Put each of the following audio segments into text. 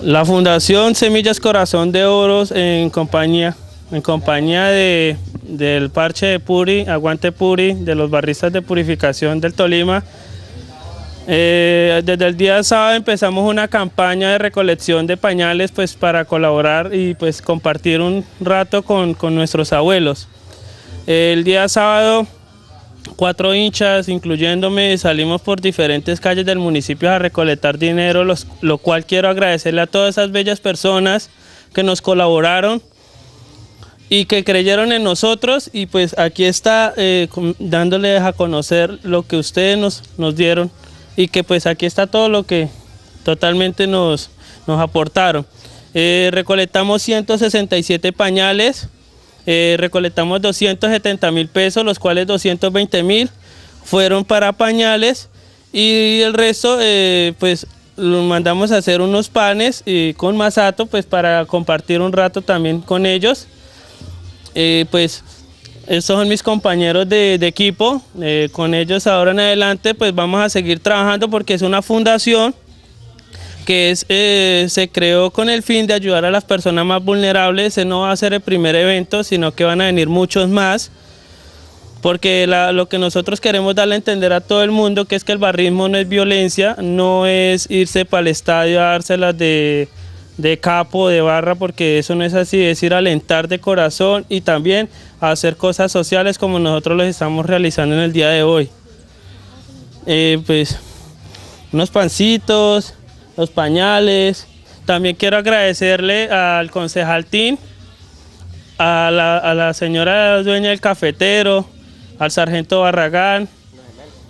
La Fundación Semillas Corazón de Oros en compañía, en compañía de, del Parche de Puri, Aguante Puri, de los barristas de purificación del Tolima. Eh, desde el día sábado empezamos una campaña de recolección de pañales pues, para colaborar y pues, compartir un rato con, con nuestros abuelos. El día sábado cuatro hinchas, incluyéndome, salimos por diferentes calles del municipio a recolectar dinero, lo cual quiero agradecerle a todas esas bellas personas que nos colaboraron y que creyeron en nosotros y pues aquí está eh, dándoles a conocer lo que ustedes nos, nos dieron y que pues aquí está todo lo que totalmente nos, nos aportaron. Eh, recolectamos 167 pañales, eh, recolectamos 270 mil pesos, los cuales 220 mil fueron para pañales y el resto eh, pues lo mandamos a hacer unos panes eh, con masato pues para compartir un rato también con ellos. pues estos son mis compañeros de, de equipo, con ellos ahora en adelante pues vamos a seguir trabajando porque es una fundación que eh, se creó con el fin de ayudar a las personas más vulnerables. Ese no va a ser el primer evento, sino que van a venir muchos más, porque lo que nosotros queremos darle a entender a todo el mundo que es que el barrismo no es violencia, no es irse para el estadio a dárselas de, de capo, de barra, porque eso no es así, es ir a alentar de corazón y también hacer cosas sociales como nosotros los estamos realizando en el día de hoy. Eh, pues unos pancitos, los pañales. También quiero agradecerle al concejal Tin, a la, a la señora dueña del cafetero, al sargento Barragán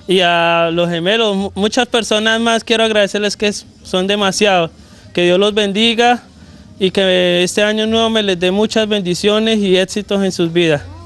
y a los gemelos. Muchas personas más quiero agradecerles que son demasiados. Que Dios los bendiga y que este año nuevo me les dé muchas bendiciones y éxitos en sus vidas.